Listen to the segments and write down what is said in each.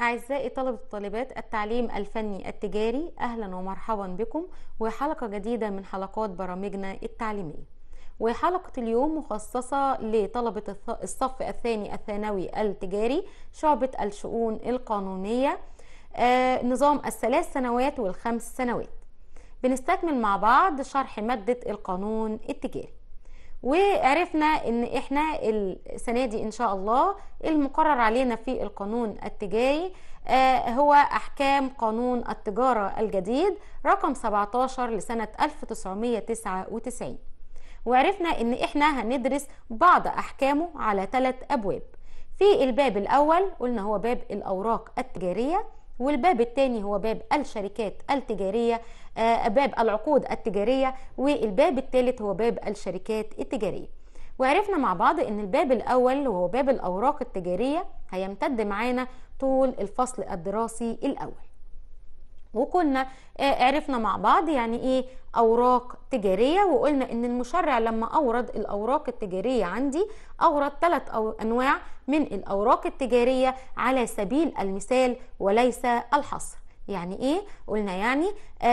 أعزائي طلبة الطالبات التعليم الفني التجاري أهلا ومرحبا بكم وحلقة جديدة من حلقات برامجنا التعليمية وحلقة اليوم مخصصة لطلبة الصف الثاني الثانوي التجاري شعبة الشؤون القانونية آه، نظام الثلاث سنوات والخمس سنوات بنستكمل مع بعض شرح مادة القانون التجاري وعرفنا ان احنا السنه دي ان شاء الله المقرر علينا في القانون التجاري آه، هو احكام قانون التجاره الجديد رقم 17 لسنه 1999 وعرفنا ان احنا هندرس بعض احكامه على ثلاث ابواب في الباب الاول قلنا هو باب الاوراق التجاريه والباب الثاني هو باب الشركات التجارية آه، باب العقود التجارية والباب الثالث هو باب الشركات التجارية وعرفنا مع بعض ان الباب الاول وهو باب الاوراق التجارية هيمتد معانا طول الفصل الدراسي الاول وكنا آه، عرفنا مع بعض يعني ايه اوراق تجاريه وقلنا ان المشرع لما اورد الاوراق التجاريه عندي اورد ثلاث أو انواع من الاوراق التجاريه على سبيل المثال وليس الحصر يعني ايه قلنا يعني آه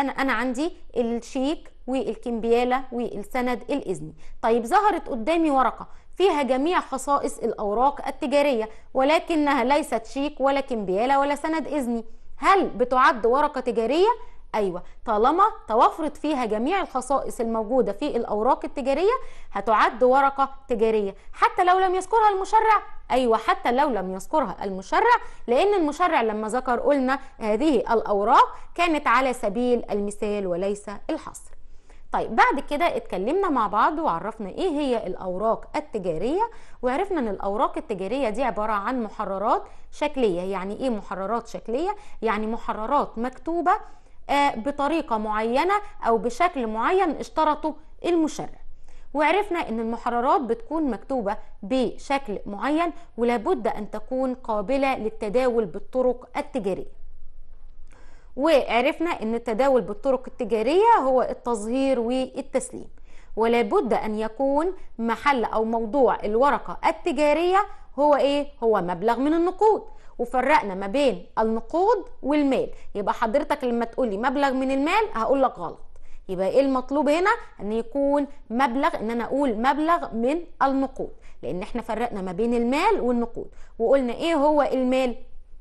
انا عندي الشيك والكمبياله والسند الاذني طيب ظهرت قدامي ورقه فيها جميع خصائص الاوراق التجاريه ولكنها ليست شيك ولا كمبياله ولا سند اذني هل بتعد ورقه تجاريه ايوه طالما توفرت فيها جميع الخصائص الموجوده في الاوراق التجاريه هتعد ورقه تجاريه حتى لو لم يذكرها المشرع ايوه حتى لو لم يذكرها المشرع لان المشرع لما ذكر قلنا هذه الاوراق كانت على سبيل المثال وليس الحصر طيب بعد كده اتكلمنا مع بعض وعرفنا ايه هي الاوراق التجاريه وعرفنا ان الاوراق التجاريه دي عباره عن محررات شكليه يعني ايه محررات شكليه يعني محررات مكتوبه آه، بطريقه معينه او بشكل معين اشترطه المشرع وعرفنا ان المحررات بتكون مكتوبه بشكل معين ولابد ان تكون قابله للتداول بالطرق التجاريه وعرفنا ان التداول بالطرق التجاريه هو التظهير والتسليم ولابد ان يكون محل او موضوع الورقه التجاريه هو ايه هو مبلغ من النقود وفرقنا ما بين النقود والمال يبقى حضرتك لما تقولي مبلغ من المال هقول لك غلط يبقى ايه المطلوب هنا ان يكون مبلغ ان انا اقول مبلغ من النقود لان احنا فرقنا ما بين المال والنقود وقلنا ايه هو المال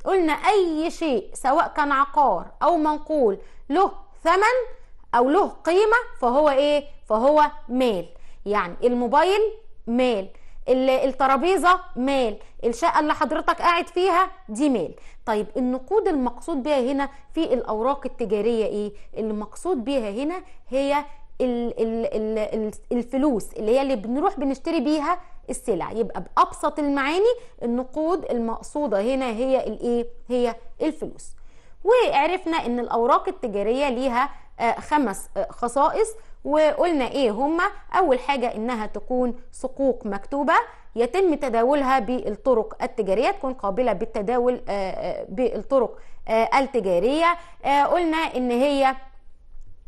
قلنا أي شيء سواء كان عقار أو منقول له ثمن أو له قيمة فهو إيه؟ فهو مال يعني الموبايل مال الترابيزه مال الشقه اللي حضرتك قاعد فيها دي مال طيب النقود المقصود بها هنا في الاوراق التجاريه ايه اللي مقصود بها هنا هي الفلوس اللي هي اللي بنروح بنشتري بيها السلع يبقى بأبسط المعاني النقود المقصودة هنا هي الايه هي الفلوس وعرفنا ان الأوراق التجارية ليها آه، خمس آه، خصائص وقلنا ايه هما اول حاجة انها تكون صقوق مكتوبة يتم تداولها بالطرق التجارية تكون قابلة بالتداول آه، بالطرق التجارية قلنا ان هي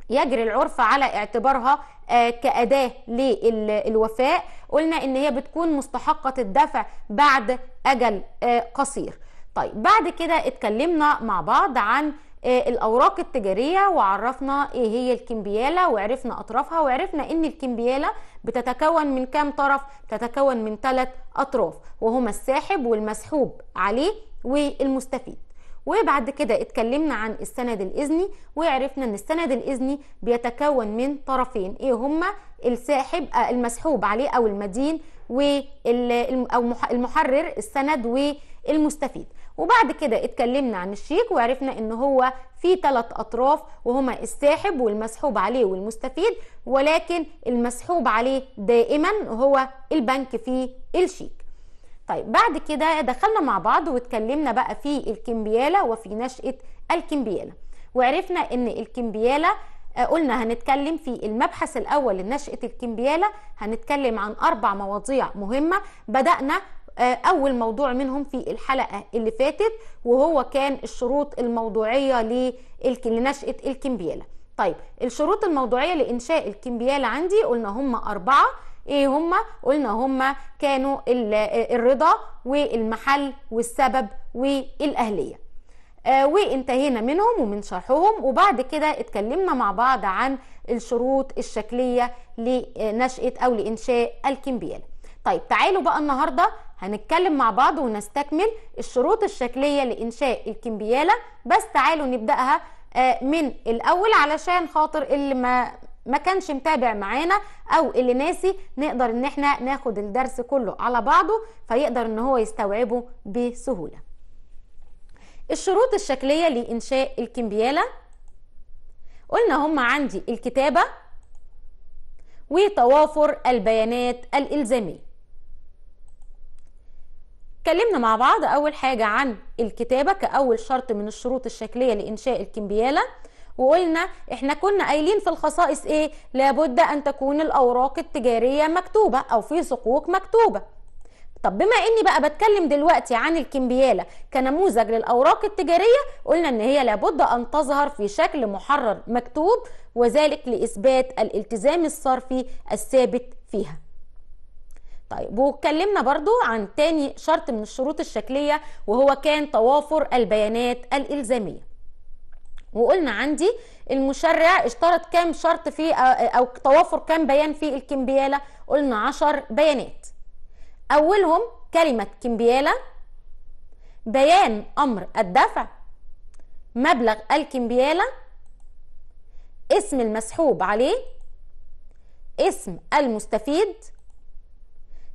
يجري العرف على اعتبارها آه، كأداة للوفاء قلنا ان هي بتكون مستحقة الدفع بعد أجل آه، قصير طيب بعد كده اتكلمنا مع بعض عن آه، الأوراق التجارية وعرفنا ايه هي الكمبيالة وعرفنا أطرافها وعرفنا ان الكمبيالة بتتكون من كام طرف تتكون من ثلاث أطراف وهما الساحب والمسحوب عليه والمستفيد وبعد كده اتكلمنا عن السند الاذني وعرفنا ان السند الاذني بيتكون من طرفين ايه هما الساحب آه، المسحوب عليه او المدين وال او المحرر السند والمستفيد وبعد كده اتكلمنا عن الشيك وعرفنا ان هو في ثلاث اطراف وهما الساحب والمسحوب عليه والمستفيد ولكن المسحوب عليه دائما هو البنك في الشيك طيب بعد كده دخلنا مع بعض واتكلمنا بقى في الكمبياله وفي نشاه الكمبياله وعرفنا ان الكمبياله آه، قلنا هنتكلم في المبحث الاول لنشاه الكمبياله هنتكلم عن اربع مواضيع مهمه بدانا آه، اول موضوع منهم في الحلقه اللي فاتت وهو كان الشروط الموضوعيه لنشاه الكمبياله طيب الشروط الموضوعيه لانشاء الكمبياله عندي قلنا هم اربعه ايه هما قلنا هما كانوا الرضا والمحل والسبب والاهليه آه وانتهينا منهم ومن شرحهم وبعد كده اتكلمنا مع بعض عن الشروط الشكليه لنشاه او لانشاء الكمبياله طيب تعالوا بقى النهارده هنتكلم مع بعض ونستكمل الشروط الشكليه لانشاء الكمبياله بس تعالوا نبداها آه، من الاول علشان خاطر اللي ما ما كانش متابع معانا او اللي ناسي نقدر ان احنا ناخد الدرس كله على بعضه فيقدر ان هو يستوعبه بسهوله الشروط الشكليه لانشاء الكمبياله قلنا هم عندي الكتابه وتوافر البيانات الالزاميه اتكلمنا مع بعض اول حاجه عن الكتابه كاول شرط من الشروط الشكليه لانشاء الكمبياله وقلنا احنا كنا قايلين في الخصائص ايه لابد ان تكون الاوراق التجاريه مكتوبه او في صكوك مكتوبه طب بما اني بقى بتكلم دلوقتي عن الكمبياله كنموذج للاوراق التجاريه قلنا ان هي لابد ان تظهر في شكل محرر مكتوب وذلك لاثبات الالتزام الصرفي الثابت فيها طيب واتكلمنا برضو عن تاني شرط من الشروط الشكليه وهو كان توافر البيانات الالزاميه وقلنا عندي المشرع اشترط كام شرط في آه، آه، او توافر كام بيان في الكمبياله قلنا عشر بيانات اولهم كلمه كمبياله بيان امر الدفع مبلغ الكمبياله اسم المسحوب عليه اسم المستفيد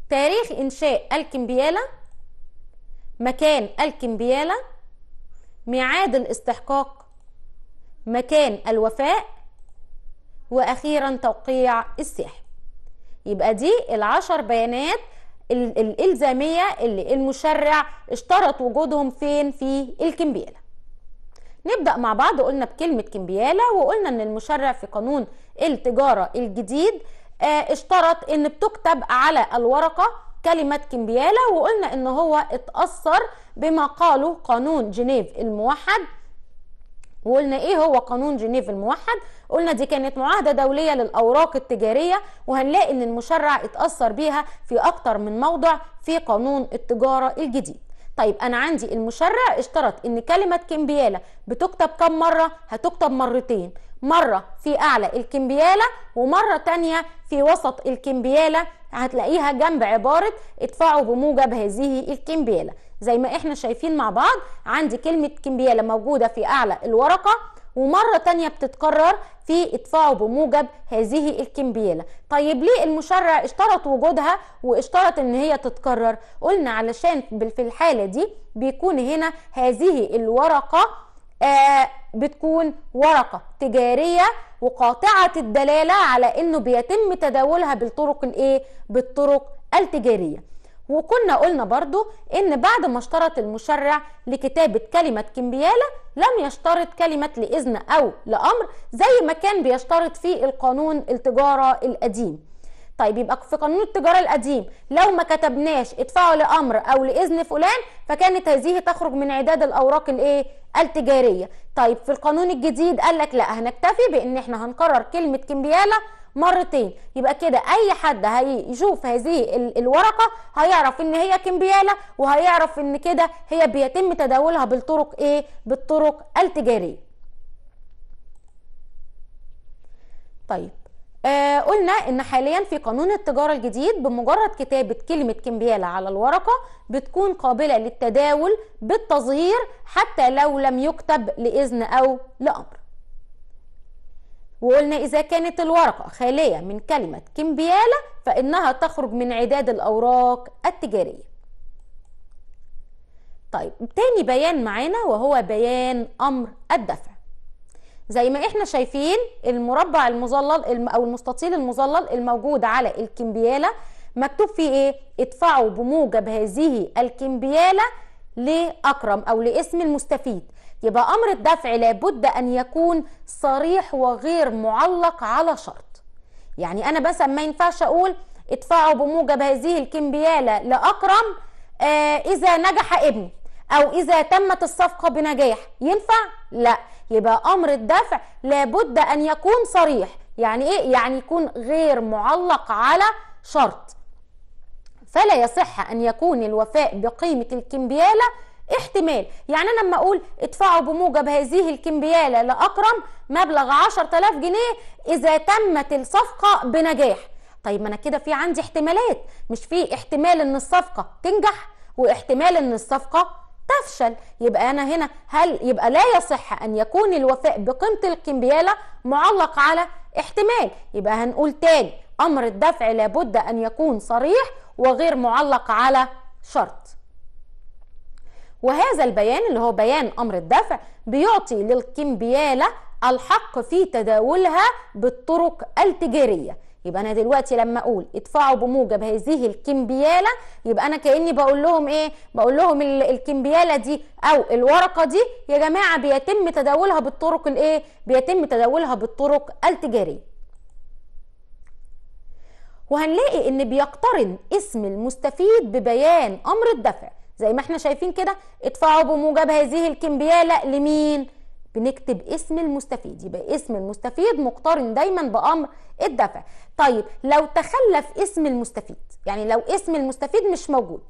تاريخ انشاء الكمبياله مكان الكمبياله ميعاد الاستحقاق مكان الوفاء واخيرا توقيع السحب يبقى دي العشر بيانات الالزاميه اللي المشرع اشترط وجودهم فين في الكمبياله نبدا مع بعض قلنا بكلمه كمبياله وقلنا ان المشرع في قانون التجاره الجديد آه، اشترط ان بتكتب على الورقه كلمه كمبياله وقلنا ان هو اتاثر بما قاله قانون جنيف الموحد وقلنا ايه هو قانون جنيف الموحد قلنا دي كانت معاهدة دولية للأوراق التجارية وهنلاقي ان المشرع اتأثر بيها في أكتر من موضع في قانون التجارة الجديد طيب انا عندي المشرع اشترط ان كلمة كمبيالة بتكتب كم مرة هتكتب مرتين مرة في أعلى الكمبيالة ومرة تانية في وسط الكمبيالة هتلاقيها جنب عبارة ادفعوا بموجب هذه الكمبيالة زي ما احنا شايفين مع بعض عندي كلمة كمبيالة موجودة في أعلى الورقة ومرة تانية بتتكرر في ادفعوا بموجب هذه الكمبيالة طيب ليه المشرع اشترط وجودها واشترط ان هي تتكرر قلنا علشان في الحالة دي بيكون هنا هذه الورقة آه بتكون ورقة تجارية وقاطعة الدلالة على انه بيتم تداولها بالطرق الايه بالطرق التجارية وكنا قلنا برضو ان بعد ما اشترط المشرع لكتابة كلمة كمبيالة لم يشترط كلمة لإذن أو لأمر زي ما كان بيشترط في القانون التجارة القديم طيب يبقى في قانون التجارة القديم لو ما كتبناش ادفعوا لأمر أو لإذن فلان فكانت هذه تخرج من عداد الأوراق الإيه؟ التجارية طيب في القانون الجديد قال لك لا هنكتفي بإن احنا هنكرر كلمة كمبيالة مرتين يبقى كده اي حد هيشوف هذه الورقه هيعرف ان هي كمبياله وهيعرف ان كده هي بيتم تداولها بالطرق ايه بالطرق التجاريه طيب آه قلنا ان حاليا في قانون التجاره الجديد بمجرد كتابه كلمه كمبياله على الورقه بتكون قابله للتداول بالتظهير حتى لو لم يكتب لاذن او لامر وقلنا إذا كانت الورقة خالية من كلمة كمبيالة فإنها تخرج من عداد الأوراق التجارية طيب تاني بيان معانا وهو بيان أمر الدفع زي ما احنا شايفين المربع المظلل او المستطيل المظلل الموجود على الكمبياله مكتوب فيه ايه ادفعوا بموجب هذه الكمبياله لاكرم او لاسم المستفيد يبقى امر الدفع لابد ان يكون صريح وغير معلق على شرط يعني انا مثلا ما ينفعش اقول ادفعوا بموجب هذه الكمبياله لاكرم آه اذا نجح ابني او اذا تمت الصفقه بنجاح ينفع لا يبقى امر الدفع لابد ان يكون صريح يعني ايه يعني يكون غير معلق على شرط فلا يصح ان يكون الوفاء بقيمه الكمبياله احتمال يعني انا لما اقول ادفعوا بموجب هذه الكمبياله لاكرم مبلغ 10000 جنيه اذا تمت الصفقه بنجاح طيب ما انا كده في عندي احتمالات مش في احتمال ان الصفقه تنجح واحتمال ان الصفقه تفشل يبقى انا هنا هل يبقى لا يصح ان يكون الوفاء بقيمه الكمبياله معلق على احتمال يبقى هنقول تاني امر الدفع لابد ان يكون صريح وغير معلق على شرط وهذا البيان اللي هو بيان أمر الدفع بيعطي للكمبيالة الحق في تداولها بالطرق التجارية يبقى أنا دلوقتي لما أقول ادفعوا بموجب هذه الكمبيالة يبقى أنا كأني بقول لهم إيه بقول لهم الكمبيالة دي أو الورقة دي يا جماعة بيتم تداولها بالطرق الإيه بيتم تداولها بالطرق التجارية وهنلاقي ان بيقترن اسم المستفيد ببيان امر الدفع زي ما احنا شايفين كده ادفعوا بموجب هذه الكمبيالة لمين؟ بنكتب اسم المستفيد يبقى اسم المستفيد مقترن دايما بأمر الدفع طيب لو تخلف اسم المستفيد يعني لو اسم المستفيد مش موجود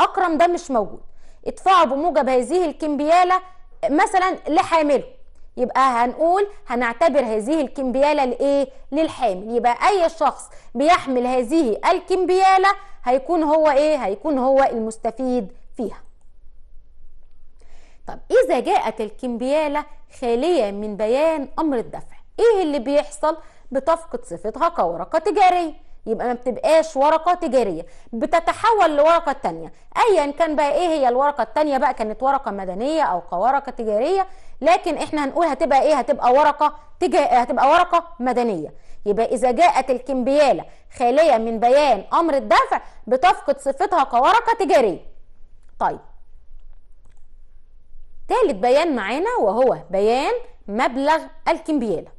أكرم ده مش موجود ادفعوا بموجب هذه الكمبيالة مثلا لحامله يبقى هنقول هنعتبر هذه الكمبيالة لإيه؟ للحامل يبقى أي شخص بيحمل هذه الكمبيالة هيكون هو إيه؟ هيكون هو المستفيد فيها طب إذا جاءت الكمبيالة خالية من بيان أمر الدفع إيه اللي بيحصل بتفقد صفتها كورقة تجارية يبقى ما بتبقاش ورقة تجارية بتتحول لورقة تانية أيا كان بقى إيه هي الورقة التانية بقى كانت ورقة مدنية أو كورقة تجارية لكن إحنا هنقول هتبقى إيه هتبقى ورقة تجا... هتبقى ورقة مدنية يبقى إذا جاءت الكمبيالة خالية من بيان أمر الدفع بتفقد صفتها كورقة تجارية طيب تالت بيان معانا وهو بيان مبلغ الكمبيالة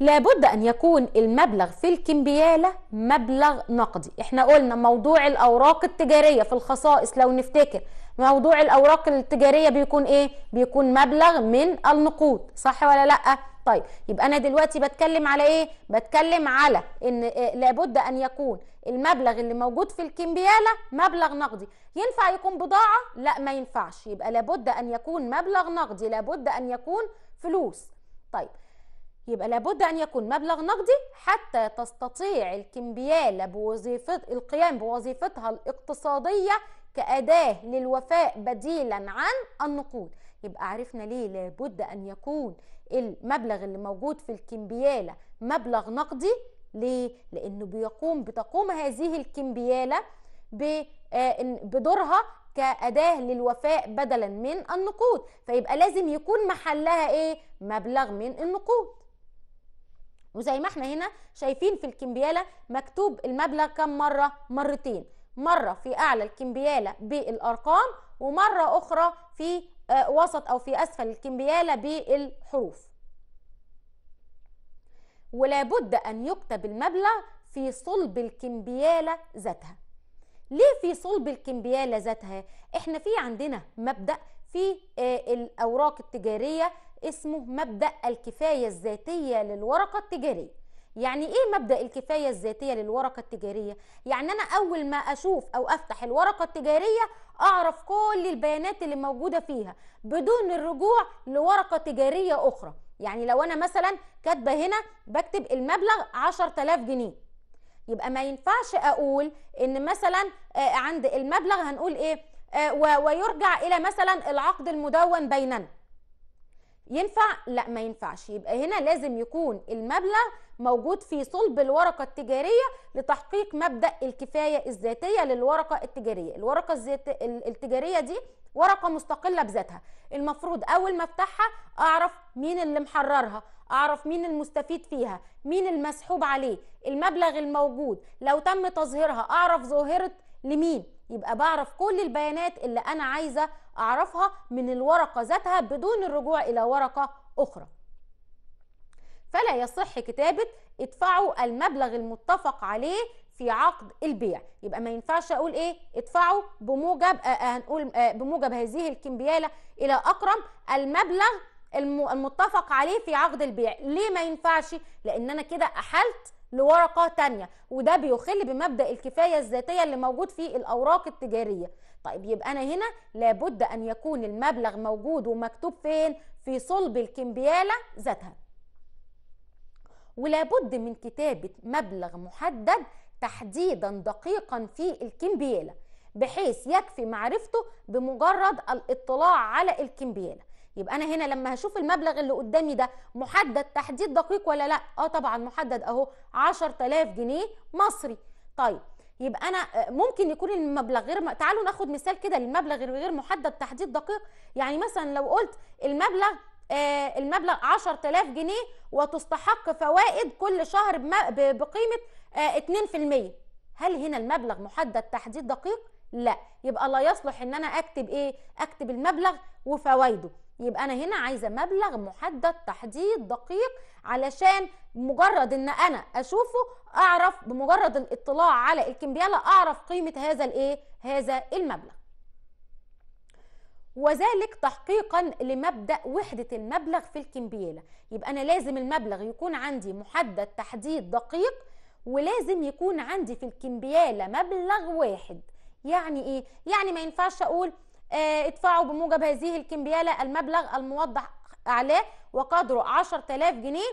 لابد أن يكون المبلغ في الكمبيالة مبلغ نقدي احنا قلنا موضوع الأوراق التجارية في الخصائص لو نفتكر موضوع الأوراق التجارية بيكون إيه؟ بيكون مبلغ من النقود صح ولا لأ؟ طيب يبقى أنا دلوقتي بتكلم على إيه؟ بتكلم على إن آه، لابد أن يكون المبلغ اللي موجود في الكمبيالة مبلغ نقدي ينفع يكون بضاعة؟ لا ما ينفعش يبقى لابد أن يكون مبلغ نقدي لابد أن يكون فلوس طيب يبقى لابد أن يكون مبلغ نقدي حتى تستطيع الكمبيالة بوظيفة القيام بوظيفتها الاقتصادية كأداة للوفاء بديلا عن النقود يبقى عرفنا ليه لابد أن يكون المبلغ اللي موجود في الكمبيالة مبلغ نقدي ليه؟ لأنه بيقوم بتقوم هذه الكمبيالة آه، بدورها كأداة للوفاء بدلا من النقود فيبقى لازم يكون محلها ايه مبلغ من النقود وزي ما احنا هنا شايفين في الكمبيالة مكتوب المبلغ كم مرة مرتين مرة في أعلى الكمبيالة بالأرقام ومرة أخرى في آه، وسط أو في أسفل الكمبيالة بالحروف ولابد أن يكتب المبلغ في صلب الكمبيالة ذاتها ليه في صلب الكمبيالة ذاتها احنا في عندنا مبدأ في آه، الأوراق التجارية اسمه مبدأ الكفاية الذاتية للورقة التجارية يعني ايه مبدأ الكفاية الذاتية للورقة التجارية؟ يعني انا اول ما اشوف او افتح الورقة التجارية اعرف كل البيانات اللي موجودة فيها بدون الرجوع لورقة تجارية اخرى يعني لو انا مثلا كاتبة هنا بكتب المبلغ 10000 جنيه يبقى ما ينفعش اقول ان مثلا آه، عند المبلغ هنقول ايه آه، ويرجع الى مثلا العقد المدون بيننا ينفع لا ما ينفعش يبقى هنا لازم يكون المبلغ موجود في صلب الورقه التجاريه لتحقيق مبدا الكفايه الذاتيه للورقه التجاريه الورقه الزيت... التجاريه دي ورقه مستقله بذاتها المفروض اول ما افتحها اعرف مين اللي محررها اعرف مين المستفيد فيها مين المسحوب عليه المبلغ الموجود لو تم تظهيرها اعرف ظاهره لمين يبقى بعرف كل البيانات اللي انا عايزه اعرفها من الورقه ذاتها بدون الرجوع الى ورقه اخرى فلا يصح كتابه ادفعوا المبلغ المتفق عليه في عقد البيع يبقى ما ينفعش اقول ايه ادفعوا بموجب آه, آه، هنقول آه بموجب هذه الكمبياله الى اكرم المبلغ المتفق عليه في عقد البيع ليه ما ينفعش لان انا كده احلت لورقه تانية وده بيخل بمبدا الكفايه الذاتيه اللي موجود في الاوراق التجاريه طيب يبقى انا هنا لابد ان يكون المبلغ موجود ومكتوب فين في صلب الكمبياله ذاتها ولابد من كتابه مبلغ محدد تحديدا دقيقا في الكمبياله بحيث يكفي معرفته بمجرد الاطلاع على الكمبياله يبقى انا هنا لما هشوف المبلغ اللي قدامي ده محدد تحديد دقيق ولا لا اه طبعا محدد اهو 10000 جنيه مصري طيب يبقى انا آه، ممكن يكون المبلغ غير م... تعالوا ناخد مثال كده للمبلغ غير محدد تحديد دقيق يعني مثلا لو قلت المبلغ آه المبلغ 10000 جنيه وتستحق فوائد كل شهر بم... بقيمه آه 2% هل هنا المبلغ محدد تحديد دقيق لا يبقى لا يصلح ان انا اكتب ايه اكتب المبلغ وفوائده يبقى انا هنا عايزه مبلغ محدد تحديد دقيق علشان مجرد ان انا اشوفه اعرف بمجرد الاطلاع على الكمبياله اعرف قيمه هذا الايه هذا المبلغ وذلك تحقيقا لمبدا وحده المبلغ في الكمبياله يبقى انا لازم المبلغ يكون عندي محدد تحديد دقيق ولازم يكون عندي في الكمبياله مبلغ واحد يعني ايه يعني ما ينفعش اقول آه، ادفعوا بموجب هذه الكمبيالة المبلغ الموضح عليه وقدره 10000 جنيه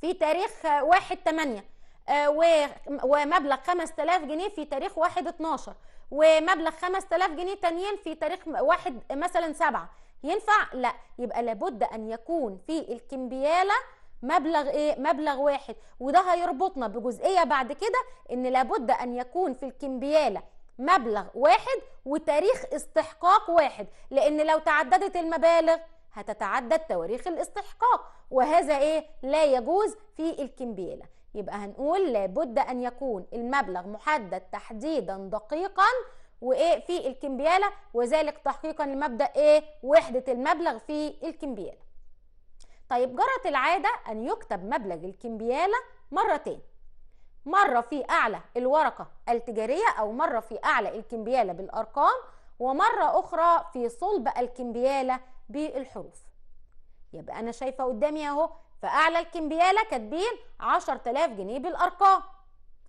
في تاريخ 1 8 آه، ومبلغ 5000 جنيه في تاريخ 1 12 ومبلغ 5000 جنيه تانيين في تاريخ 1 مثلا 7 ينفع لا يبقى لابد ان يكون في الكمبياله مبلغ ايه مبلغ واحد وده هيربطنا بجزئيه بعد كده ان لابد ان يكون في الكمبياله مبلغ واحد وتاريخ استحقاق واحد لأن لو تعددت المبالغ هتتعدد تواريخ الاستحقاق وهذا إيه لا يجوز في الكمبيلة يبقى هنقول لابد أن يكون المبلغ محدد تحديدا دقيقا وايه في الكمبياله وذلك تحقيقا لمبدا ايه وحده المبلغ في الكمبياله طيب جرت العاده ان يكتب مبلغ الكمبياله مرتين مرة في أعلى الورقة التجارية أو مرة في أعلى الكمبيالة بالأرقام ومرة أخرى في صلب الكمبيالة بالحروف يبقى أنا شايفة قدامي أهو فأعلى الكمبيالة كاتبين 10000 جنيه بالأرقام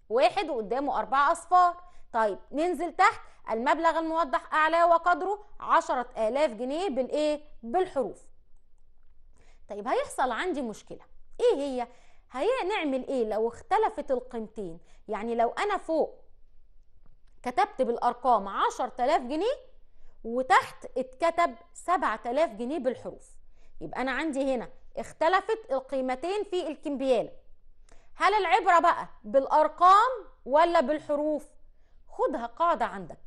واحد وقدامه أربع أصفار طيب ننزل تحت المبلغ الموضح أعلى وقدره 10000 جنيه بالإيه؟ بالحروف طيب هيحصل عندي مشكلة إيه هي؟ هنعمل ايه لو اختلفت القيمتين يعني لو انا فوق كتبت بالارقام عشر تلاف جنيه وتحت اتكتب تلاف جنيه بالحروف يبقى انا عندي هنا اختلفت القيمتين في الكمبياله هل العبره بقى بالارقام ولا بالحروف خدها قاعده عندك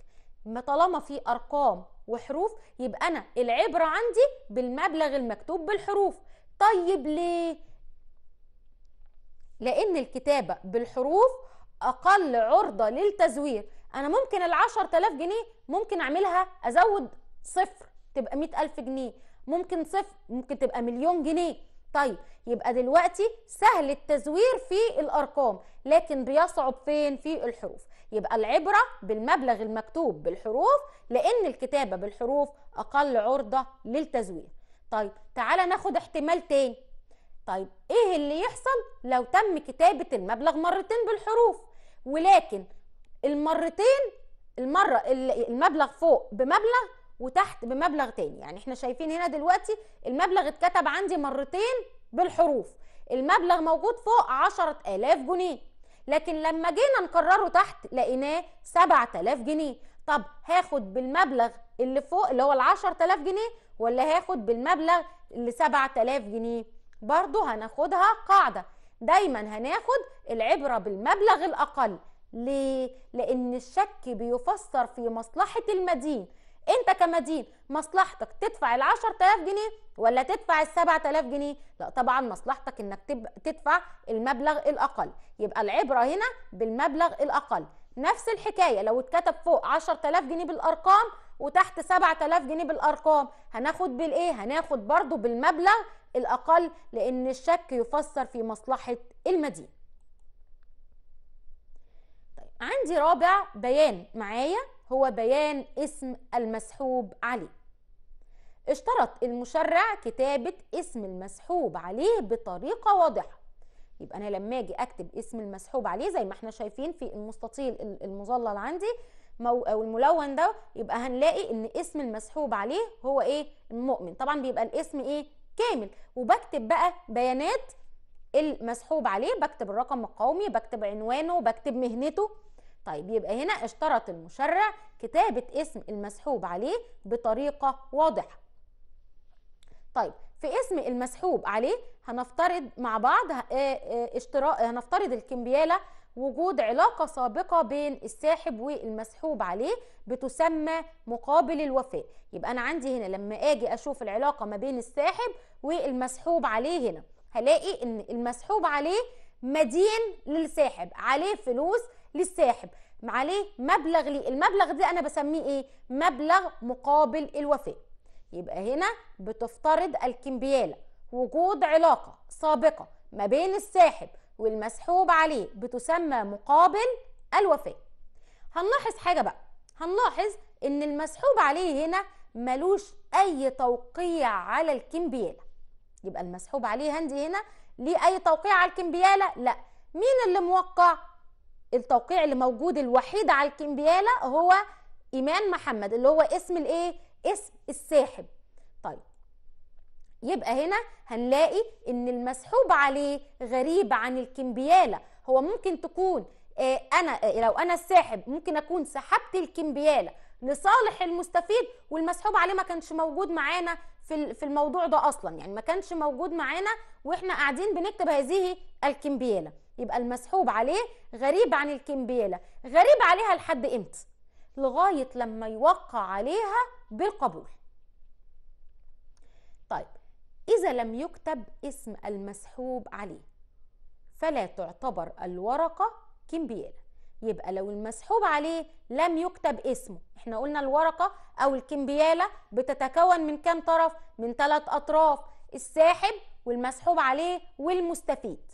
ما طالما في ارقام وحروف يبقى انا العبره عندي بالمبلغ المكتوب بالحروف طيب ليه لأن الكتابة بالحروف أقل عرضة للتزوير أنا ممكن العشر تلاف جنيه ممكن أعملها أزود صفر تبقى مئة ألف جنيه ممكن صفر ممكن تبقى مليون جنيه طيب يبقى دلوقتي سهل التزوير في الأرقام لكن بيصعب فين في الحروف يبقى العبرة بالمبلغ المكتوب بالحروف لأن الكتابة بالحروف أقل عرضة للتزوير طيب تعالى ناخد احتمال تاني طيب ايه اللي يحصل لو تم كتابة المبلغ مرتين بالحروف ولكن المرتين المرة المبلغ فوق بمبلغ وتحت بمبلغ تاني يعني احنا شايفين هنا دلوقتي المبلغ اتكتب عندي مرتين بالحروف المبلغ موجود فوق عشرة الاف جنيه لكن لما جينا نكرره تحت لقيناه سبعة الاف جنيه طب هاخد بالمبلغ اللي فوق اللي هو العشرة الاف جنيه ولا هاخد بالمبلغ اللي سبعة الاف جنيه برضو هناخدها قاعدة دايما هناخد العبرة بالمبلغ الأقل ليه؟ لأن الشك بيفسر في مصلحة المدين انت كمدين مصلحتك تدفع العشر تلاف جنيه ولا تدفع السبع تلاف جنيه لا طبعا مصلحتك انك تدفع المبلغ الاقل يبقى العبره هنا بالمبلغ الاقل نفس الحكايه لو اتكتب فوق تلاف جنيه بالارقام وتحت 7000 جنيه بالارقام هناخد بالايه هناخد برضو بالمبلغ الاقل لان الشك يفسر في مصلحه المدينه طيب عندي رابع بيان معايا هو بيان اسم المسحوب عليه اشترط المشرع كتابة اسم المسحوب عليه بطريقة واضحة يبقى أنا لما أجي أكتب اسم المسحوب عليه زي ما احنا شايفين في المستطيل المظلل عندي مو او الملون ده يبقى هنلاقي ان اسم المسحوب عليه هو ايه المؤمن طبعا بيبقى الاسم ايه كامل وبكتب بقى بيانات المسحوب عليه بكتب الرقم القومي بكتب عنوانه بكتب مهنته طيب يبقى هنا اشترط المشرع كتابة اسم المسحوب عليه بطريقة واضحة طيب في اسم المسحوب عليه هنفترض مع بعض آه، آه، اشتراء هنفترض الكمبياله وجود علاقة سابقة بين الساحب والمسحوب عليه بتسمى مقابل الوفاء يبقى أنا عندي هنا لما أجي أشوف العلاقة ما بين الساحب والمسحوب عليه هنا هلاقي إن المسحوب عليه مدين للساحب عليه فلوس للساحب عليه مبلغ لي المبلغ ده أنا بسميه إيه؟ مبلغ مقابل الوفاء يبقى هنا بتفترض الكمبيالة وجود علاقة سابقة ما بين الساحب والمسحوب عليه بتسمى مقابل الوفاء هنلاحظ حاجة بقى هنلاحظ ان المسحوب عليه هنا ملوش اي توقيع على الكمبيالة يبقى المسحوب عليه هندي هنا ليه اي توقيع على الكمبيالة لا مين اللي موقع التوقيع اللي موجود الوحيد على الكمبيالة هو إيمان محمد اللي هو اسم الايه اسم الساحب يبقى هنا هنلاقي ان المسحوب عليه غريب عن الكمبياله هو ممكن تكون آه، انا آه، لو انا الساحب ممكن اكون سحبت الكمبياله لصالح المستفيد والمسحوب عليه ما كانش موجود معانا في في الموضوع ده اصلا يعني ما كانش موجود معانا واحنا قاعدين بنكتب هذه الكمبياله يبقى المسحوب عليه غريب عن الكمبياله غريب عليها لحد امتى لغايه لما يوقع عليها بالقبول طيب إذا لم يكتب اسم المسحوب عليه فلا تعتبر الورقة كمبيالة يبقى لو المسحوب عليه لم يكتب اسمه احنا قلنا الورقة أو الكمبيالة بتتكون من كام طرف؟ من ثلاث أطراف الساحب والمسحوب عليه والمستفيد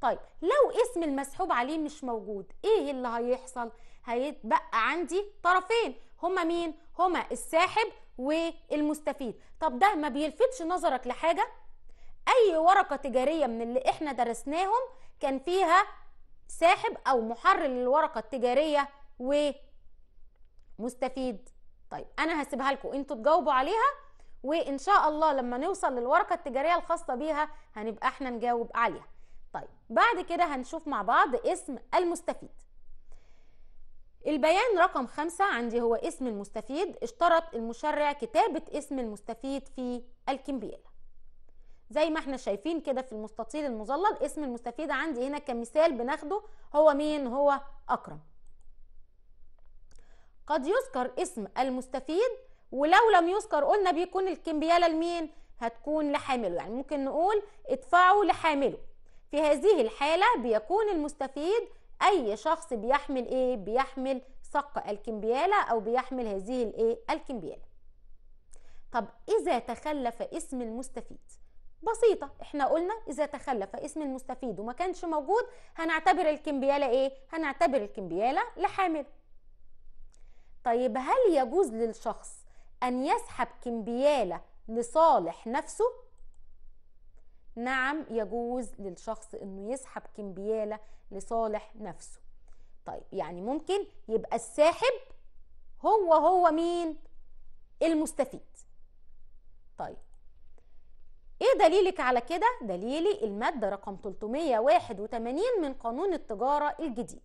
طيب لو اسم المسحوب عليه مش موجود ايه اللي هيحصل هيتبقى عندي طرفين هما مين هما الساحب والمستفيد طب ده ما بيلفتش نظرك لحاجه اي ورقه تجاريه من اللي احنا درسناهم كان فيها ساحب او محرر للورقه التجاريه ومستفيد طيب انا هسيبها لكم انتوا تجاوبوا عليها وان شاء الله لما نوصل للورقه التجاريه الخاصه بيها هنبقى احنا نجاوب عليها طيب بعد كده هنشوف مع بعض اسم المستفيد البيان رقم خمسة عندي هو اسم المستفيد اشترط المشرع كتابة اسم المستفيد في الكمبيالة زي ما احنا شايفين كده في المستطيل المظلل اسم المستفيد عندي هنا كمثال بناخده هو مين هو أكرم قد يذكر اسم المستفيد ولو لم يذكر قلنا بيكون الكمبيالة لمين هتكون لحامله يعني ممكن نقول ادفعوا لحامله في هذه الحالة بيكون المستفيد اي شخص بيحمل ايه بيحمل سق الكمبياله او بيحمل هذه الايه الكمبياله طب اذا تخلف اسم المستفيد بسيطة احنا قلنا اذا تخلف اسم المستفيد وما كانش موجود هنعتبر الكمبيالة ايه هنعتبر الكمبيالة لحامل طيب هل يجوز للشخص ان يسحب كمبيالة لصالح نفسه نعم يجوز للشخص انه يسحب كمبيالة لصالح نفسه طيب يعني ممكن يبقى الساحب هو هو مين المستفيد طيب ايه دليلك على كده دليلي الماده رقم 381 من قانون التجاره الجديد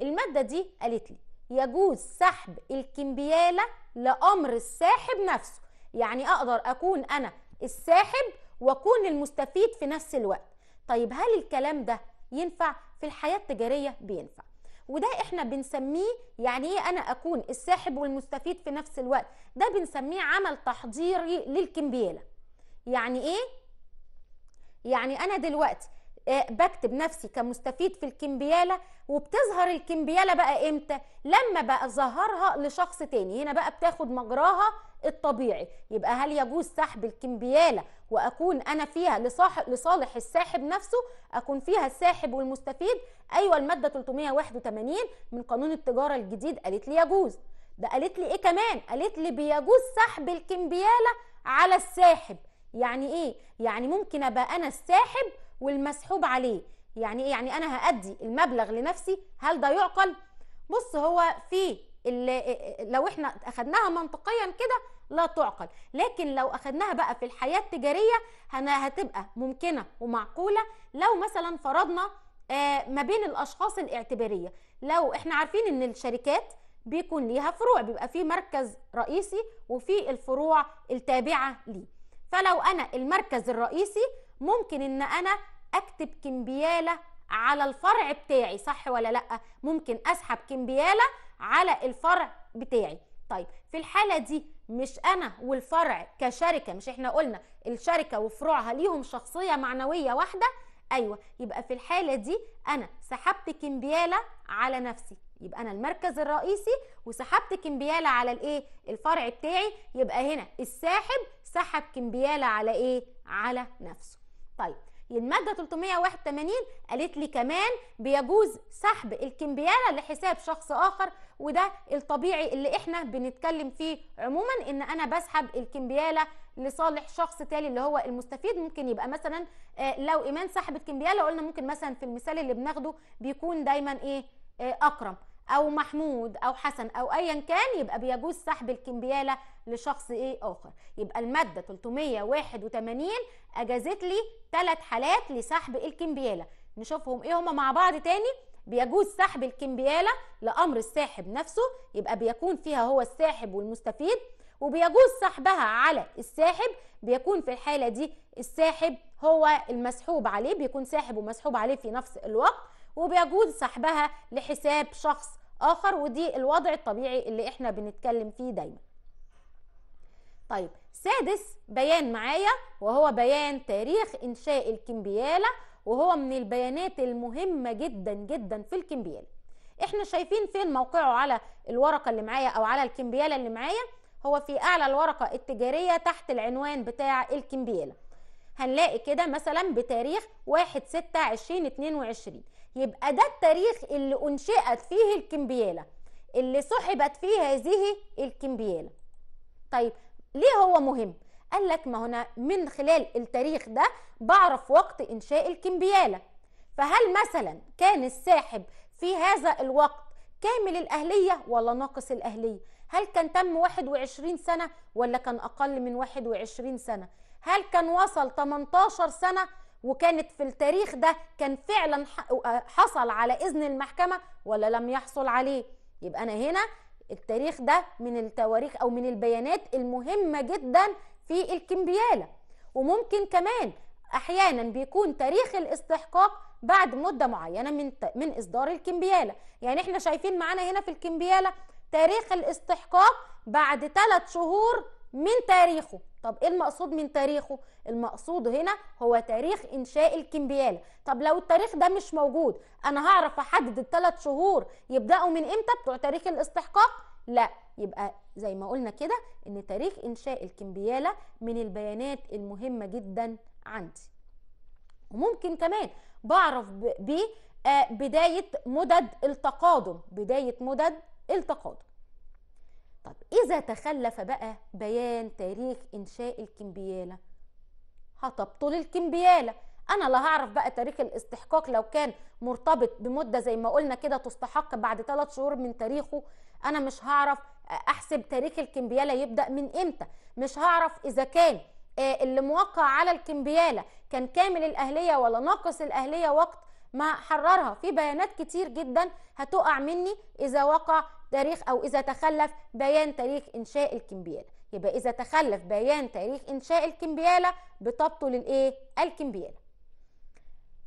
الماده دي قالت لي يجوز سحب الكمبياله لامر الساحب نفسه يعني اقدر اكون انا الساحب واكون المستفيد في نفس الوقت طيب هل الكلام ده ينفع في الحياه التجاريه بينفع وده احنا بنسميه يعني ايه انا اكون الساحب والمستفيد في نفس الوقت ده بنسميه عمل تحضيري للكمبياله يعني ايه يعني انا دلوقتي آه، بكتب نفسي كمستفيد في الكمبياله وبتظهر الكمبياله بقى امتى لما بقى ظهرها لشخص تاني هنا بقى بتاخد مجراها الطبيعي يبقى هل يجوز سحب الكمبياله واكون انا فيها لصالح لصالح الساحب نفسه اكون فيها الساحب والمستفيد ايوه الماده 381 من قانون التجاره الجديد قالت لي يجوز ده قالت لي ايه كمان قالت لي بيجوز سحب الكمبياله على الساحب يعني ايه يعني ممكن ابقى انا الساحب والمسحوب عليه يعني ايه يعني انا هادي المبلغ لنفسي هل ده يعقل بص هو في لو احنا اخدناها منطقيا كده لا تعقل لكن لو اخدناها بقى في الحياه التجاريه هتبقى ممكنه ومعقوله لو مثلا فرضنا آه، ما بين الاشخاص الاعتباريه لو احنا عارفين ان الشركات بيكون ليها فروع بيبقى في مركز رئيسي وفي الفروع التابعه ليه فلو انا المركز الرئيسي ممكن ان انا اكتب كمبياله على الفرع بتاعي صح ولا لا ممكن اسحب كمبياله على الفرع بتاعي طيب في الحاله دي مش انا والفرع كشركه مش احنا قلنا الشركه وفروعها ليهم شخصيه معنويه واحده ايوه يبقى في الحاله دي انا سحبت كمبياله على نفسي يبقى انا المركز الرئيسي وسحبت كمبياله على الايه الفرع بتاعي يبقى هنا الساحب سحب كمبياله على ايه على نفسه طيب الماده 381 قالت لي كمان بيجوز سحب الكمبياله لحساب شخص اخر وده الطبيعي اللي احنا بنتكلم فيه عموما ان انا بسحب الكمبياله لصالح شخص تالي اللي هو المستفيد ممكن يبقى مثلا آه، لو ايمان سحبت كمبياله قلنا ممكن مثلا في المثال اللي بناخده بيكون دايما ايه آه، اكرم او محمود او حسن او ايا كان يبقى بيجوز سحب الكمبياله لشخص ايه اخر يبقى الماده 381 اجازت لي ثلاث حالات لسحب الكمبياله نشوفهم ايه هما مع بعض تاني بيجوز سحب الكمبياله لامر الساحب نفسه يبقى بيكون فيها هو الساحب والمستفيد وبيجوز سحبها على الساحب بيكون في الحاله دي الساحب هو المسحوب عليه بيكون ساحب ومسحوب عليه في نفس الوقت وبيجوز سحبها لحساب شخص اخر ودي الوضع الطبيعي اللي احنا بنتكلم فيه دايما طيب سادس بيان معايا وهو بيان تاريخ انشاء الكمبياله وهو من البيانات المهمه جدا جدا في الكمبياله احنا شايفين فين موقعه على الورقه اللي معايا او على الكمبياله اللي معايا هو في اعلى الورقه التجاريه تحت العنوان بتاع الكمبياله هنلاقي كده مثلا بتاريخ 1 6 2022 يبقى ده التاريخ اللي أنشئت فيه الكمبيالة اللي سحبت فيه هذه الكمبيالة طيب ليه هو مهم؟ قال لك ما هنا من خلال التاريخ ده بعرف وقت إنشاء الكمبيالة فهل مثلا كان الساحب في هذا الوقت كامل الأهلية ولا ناقص الأهلية هل كان تم 21 سنة ولا كان أقل من 21 سنة هل كان وصل 18 سنة وكانت في التاريخ ده كان فعلا آه، حصل على إذن المحكمة ولا لم يحصل عليه يبقى أنا هنا التاريخ ده من التواريخ أو من البيانات المهمة جدا في الكمبيالة وممكن كمان أحيانا بيكون تاريخ الاستحقاق بعد مدة معينة من من إصدار الكمبيالة يعني احنا شايفين معانا هنا في الكمبيالة تاريخ الاستحقاق بعد ثلاث شهور من تاريخه طب ايه المقصود من تاريخه المقصود هنا هو تاريخ انشاء الكمبياله طب لو التاريخ ده مش موجود انا هعرف احدد الثلاث شهور يبداوا من امتى بتوع تاريخ الاستحقاق لا يبقى زي ما قلنا كده ان تاريخ انشاء الكمبياله من البيانات المهمه جدا عندي وممكن كمان بعرف بيه آه، بدايه مدد التقادم بدايه مدد التقادم إذا تخلف بقى بيان تاريخ إنشاء الكمبيالة هتبطل الكمبيالة أنا لا هعرف بقى تاريخ الاستحقاق لو كان مرتبط بمدة زي ما قلنا كده تستحق بعد ثلاث شهور من تاريخه أنا مش هعرف أحسب تاريخ الكمبيالة يبدأ من إمتى مش هعرف إذا كان آه، اللي موقع على الكمبيالة كان كامل الأهلية ولا ناقص الأهلية وقت ما حررها في بيانات كتير جدا هتقع مني إذا وقع تاريخ أو إذا تخلف بيان تاريخ إنشاء الكمبيالة يبقى إذا تخلف بيان تاريخ إنشاء الكمبيالة بتبطل الإيه؟ الكمبيالة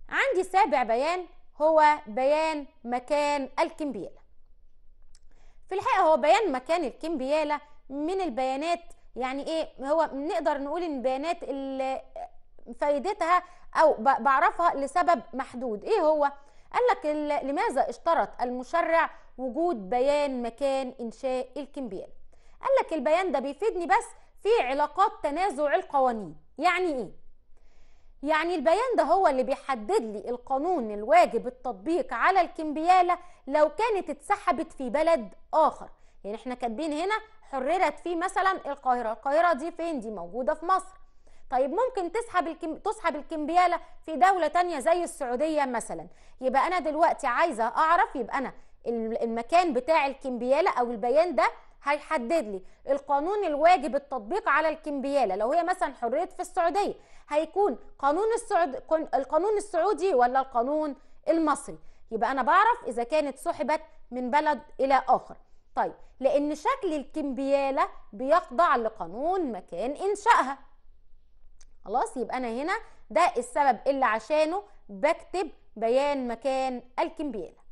عندي سابع بيان هو بيان مكان الكمبيالة في الحقيقة هو بيان مكان الكمبيالة من البيانات يعني ايه هو نقدر نقول ان بيانات اللي فايدتها او بعرفها لسبب محدود ايه هو قال لك لماذا اشترط المشرع وجود بيان مكان إنشاء الكمبيال قال لك البيان ده بيفيدني بس في علاقات تنازع القوانين يعني إيه؟ يعني البيان ده هو اللي بيحدد لي القانون الواجب التطبيق على الكمبيالة لو كانت اتسحبت في بلد آخر يعني احنا كاتبين هنا حررت في مثلا القاهرة القاهرة دي فين دي موجودة في مصر طيب ممكن تسحب الكم... تسحب الكمبيالة في دولة تانية زي السعودية مثلا يبقى أنا دلوقتي عايزة أعرف يبقى أنا المكان بتاع الكمبياله او البيان ده هيحدد لي القانون الواجب التطبيق على الكمبياله لو هي مثلا حريه في السعوديه هيكون قانون السعود القانون السعودي ولا القانون المصري يبقى انا بعرف اذا كانت سحبت من بلد الى اخر طيب لان شكل الكمبياله بيخضع لقانون مكان انشائها خلاص يبقى انا هنا ده السبب اللي عشانه بكتب بيان مكان الكمبياله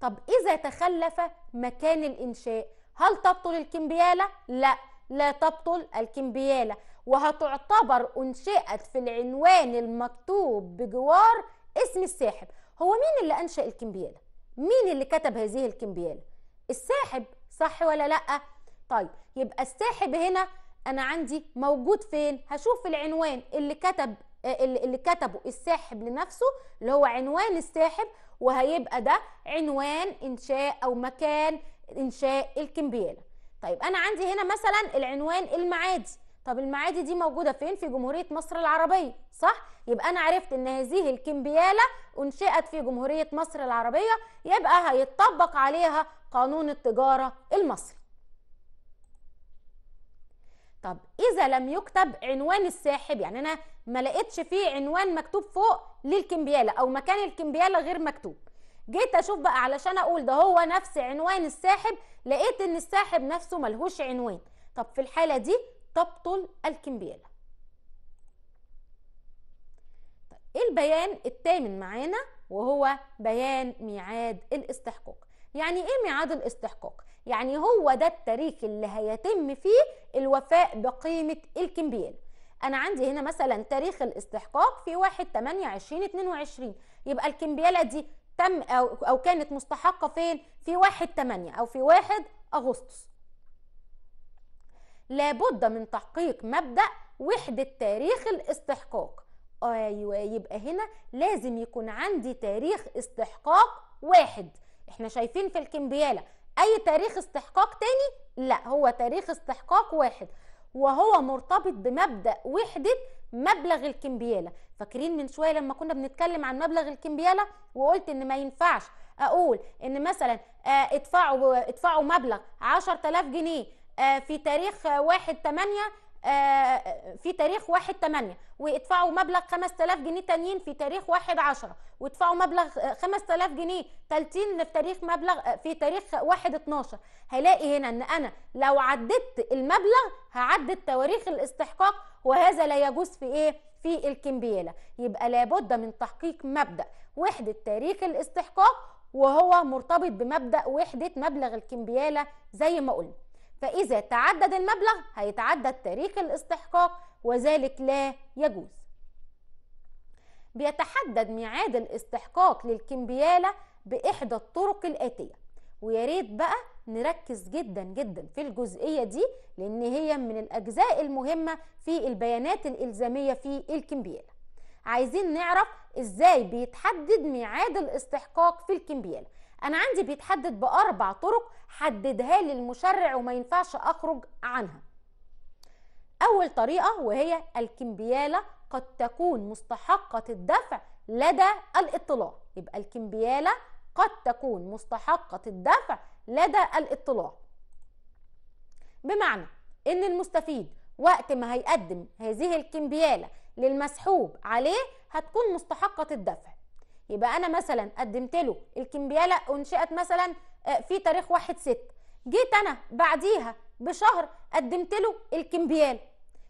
طب إذا تخلف مكان الإنشاء هل تبطل الكمبيالة؟ لا لا تبطل الكمبيالة وهتعتبر أنشئت في العنوان المكتوب بجوار اسم الساحب هو مين اللي أنشأ الكمبيالة؟ مين اللي كتب هذه الكمبيالة؟ الساحب صح ولا لأ؟ طيب يبقى الساحب هنا أنا عندي موجود فين؟ هشوف العنوان اللي كتب آه، اللي كتبه الساحب لنفسه اللي هو عنوان الساحب وهيبقى ده عنوان انشاء او مكان انشاء الكمبياله طيب انا عندي هنا مثلا العنوان المعادي طب المعادي دي موجوده فين في جمهوريه مصر العربيه صح يبقى انا عرفت ان هذه الكمبياله انشئت في جمهوريه مصر العربيه يبقى هيتطبق عليها قانون التجاره المصري طب اذا لم يكتب عنوان الساحب يعني انا ما لقيتش فيه عنوان مكتوب فوق للكمبياله او مكان الكمبياله غير مكتوب جيت اشوف بقى علشان اقول ده هو نفس عنوان الساحب لقيت ان الساحب نفسه ملهوش عنوان طب في الحاله دي تبطل الكمبياله طيب إيه البيان الثامن معانا وهو بيان ميعاد الاستحقاق يعني ايه ميعاد الاستحقاق يعني هو ده التاريخ اللي هيتم فيه الوفاء بقيمه الكمبياله انا عندي هنا مثلا تاريخ الاستحقاق في 1 8 20 22 يبقى الكمبياله دي تم او او كانت مستحقه فين في 1 8 او في 1 اغسطس لابد من تحقيق مبدا وحده تاريخ الاستحقاق ايوه يبقى هنا لازم يكون عندي تاريخ استحقاق واحد احنا شايفين في الكمبياله اي تاريخ استحقاق تاني لا هو تاريخ استحقاق واحد وهو مرتبط بمبدا وحده مبلغ الكمبياله فاكرين من شويه لما كنا بنتكلم عن مبلغ الكمبياله وقلت ان ما ينفعش اقول ان مثلا آه، ادفعوا ادفعوا مبلغ 10000 جنيه آه، في تاريخ 1 8 في تاريخ 1 8 وادفعوا مبلغ 5000 جنيه تانيين في تاريخ 1 10 وادفعوا مبلغ 5000 جنيه تلتين في تاريخ مبلغ في تاريخ 1 12 هلاقي هنا ان انا لو عددت المبلغ هعدد تواريخ الاستحقاق وهذا لا يجوز في ايه في الكمبيالة يبقى لابد من تحقيق مبدأ وحدة تاريخ الاستحقاق وهو مرتبط بمبدأ وحدة مبلغ الكمبيالة زي ما قلنا فإذا تعدد المبلغ هيتعدد تاريخ الاستحقاق وذلك لا يجوز بيتحدد ميعاد الاستحقاق للكمبيالة بإحدى الطرق الآتية وياريت بقى نركز جدا جدا في الجزئية دي لأن هي من الأجزاء المهمة في البيانات الإلزامية في الكمبيالة عايزين نعرف إزاي بيتحدد ميعاد الاستحقاق في الكمبيالة انا عندي بيتحدد باربع طرق حددها لي المشرع وما ينفعش اخرج عنها اول طريقه وهي الكمبياله قد تكون مستحقه الدفع لدى الاطلاع يبقى الكمبياله قد تكون مستحقه الدفع لدى الاطلاع بمعنى ان المستفيد وقت ما هيقدم هذه الكمبياله للمسحوب عليه هتكون مستحقه الدفع يبقى انا مثلا قدمت له الكمبياله انشئت مثلا آه، في تاريخ 1 6 جيت انا بعديها بشهر قدمت له الكمبياله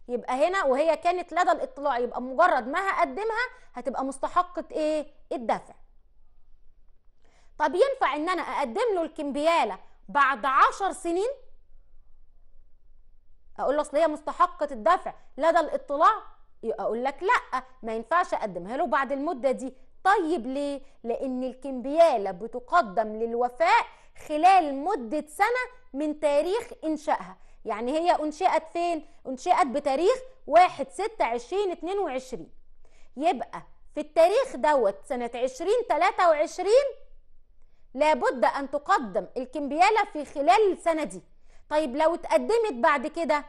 يبقى هنا وهي كانت لدى الاطلاع يبقى مجرد ما هقدمها هتبقى مستحقه ايه الدفع طب ينفع ان انا اقدم له الكمبياله بعد عشر سنين اقول له اصل هي مستحقه الدفع لدى الاطلاع اقول لك لا ما ينفعش اقدمها له بعد المده دي طيب ليه؟ لأن الكمبيالة بتقدم للوفاء خلال مدة سنة من تاريخ إنشائها يعني هي أنشئت فين؟ أنشئت بتاريخ 1 6 2022 يبقى في التاريخ دوت سنة 2023 لابد أن تقدم الكمبيالة في خلال السنة دي طيب لو اتقدمت بعد كده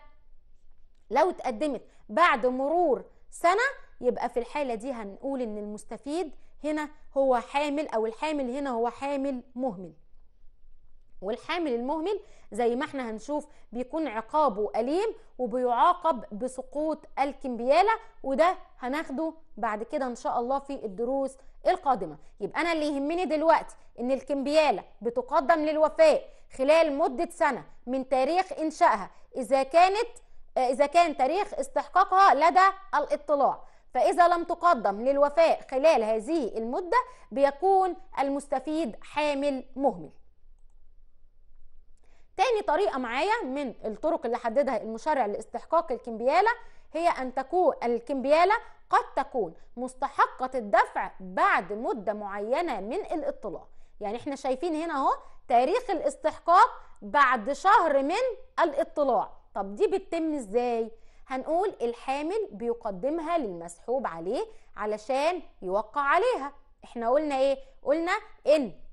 لو اتقدمت بعد مرور سنة يبقى في الحالة دي هنقول إن المستفيد هنا هو حامل أو الحامل هنا هو حامل مهمل والحامل المهمل زي ما احنا هنشوف بيكون عقابه أليم وبيعاقب بسقوط الكمبيالة وده هناخده بعد كده إن شاء الله في الدروس القادمة يبقى أنا اللي يهمني دلوقتي إن الكمبيالة بتقدم للوفاء خلال مدة سنة من تاريخ إنشائها إذا كانت إذا كان تاريخ استحقاقها لدى الاطلاع فإذا لم تقدم للوفاء خلال هذه المدة بيكون المستفيد حامل مهمل تاني طريقة معايا من الطرق اللي حددها المشرع لاستحقاق الكمبيالة هي أن تكون الكمبيالة قد تكون مستحقة الدفع بعد مدة معينة من الاطلاع يعني احنا شايفين هنا اهو تاريخ الاستحقاق بعد شهر من الاطلاع طب دي بتتم ازاي؟ هنقول الحامل بيقدمها للمسحوب عليه علشان يوقع عليها احنا قلنا ايه قلنا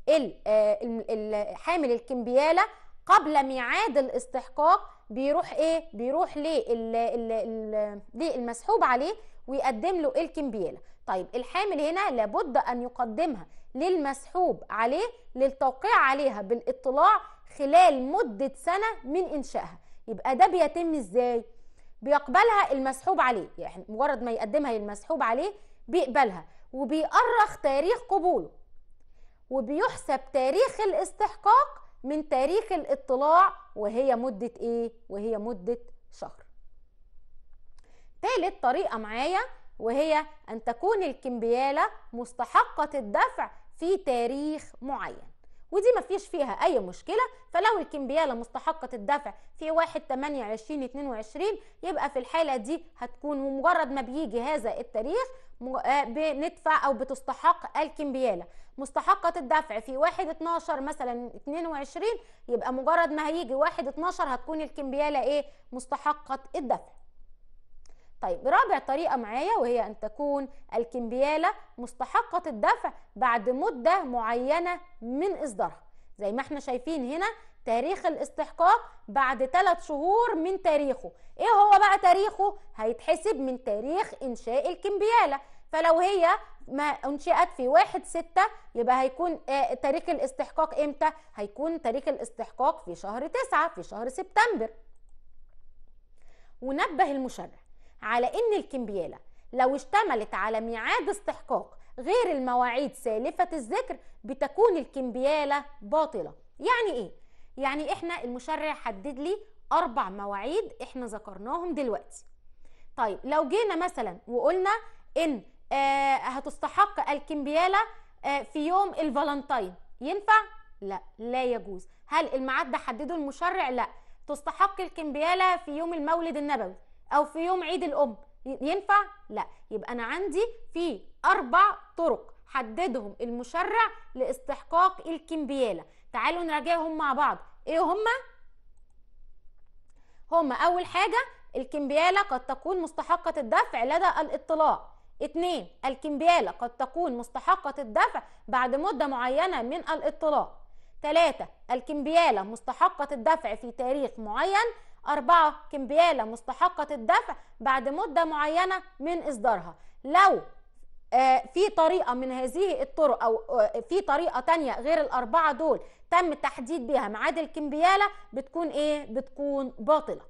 ان آه، حامل الكمبياله قبل ميعاد الاستحقاق بيروح ايه بيروح للمسحوب عليه ويقدم له الكمبياله طيب الحامل هنا لابد ان يقدمها للمسحوب عليه للتوقيع عليها بالاطلاع خلال مده سنه من انشائها يبقى ده بيتم ازاي بيقبلها المسحوب عليه يعني مجرد ما يقدمها للمسحوب عليه بيقبلها وبيأرخ تاريخ قبوله وبيحسب تاريخ الاستحقاق من تاريخ الاطلاع وهي مدة ايه؟ وهي مدة شهر ثالث طريقة معايا وهي أن تكون الكمبيالة مستحقة الدفع في تاريخ معين ودي مفيش فيها اي مشكله فلو الكمبياله مستحقه الدفع في 1 28 22 يبقى في الحاله دي هتكون مجرد ما بيجي هذا التاريخ آه، بندفع او بتستحق الكمبياله مستحقه الدفع في 1 12 مثلا 22 يبقى مجرد ما هيجي 1 12 هتكون الكمبياله ايه مستحقه الدفع طيب رابع طريقة معايا وهي أن تكون الكمبيالة مستحقة الدفع بعد مدة معينة من إصدارها زي ما احنا شايفين هنا تاريخ الاستحقاق بعد 3 شهور من تاريخه ايه هو بقى تاريخه هيتحسب من تاريخ انشاء الكمبيالة فلو هي ما انشئت في 1 6 يبقى هيكون آه تاريخ الاستحقاق امتى هيكون تاريخ الاستحقاق في شهر 9 في شهر سبتمبر ونبه المشرع على ان الكمبياله لو اشتملت على ميعاد استحقاق غير المواعيد سالفه الذكر بتكون الكمبياله باطله يعني ايه يعني احنا المشرع حدد لي اربع مواعيد احنا ذكرناهم دلوقتي طيب لو جينا مثلا وقلنا ان آه هتستحق الكمبياله آه في يوم الفالنتين ينفع لا لا يجوز هل الميعاد ده حدده المشرع لا تستحق الكمبياله في يوم المولد النبوي او في يوم عيد الام ينفع لا يبقى انا عندي في اربع طرق حددهم المشرع لاستحقاق الكمبياله تعالوا نراجعهم مع بعض ايه هما هما اول حاجه الكمبياله قد تكون مستحقه الدفع لدى الاطلاع اتنين الكمبياله قد تكون مستحقه الدفع بعد مده معينه من الاطلاع تلاتة الكمبياله مستحقه الدفع في تاريخ معين أربعة كمبيالة مستحقة الدفع بعد مدة معينة من إصدارها لو آه، في طريقة من هذه الطرق أو آه، في طريقة تانية غير الأربعة دول تم تحديد بها ميعاد الكمبيالة بتكون إيه؟ بتكون باطلة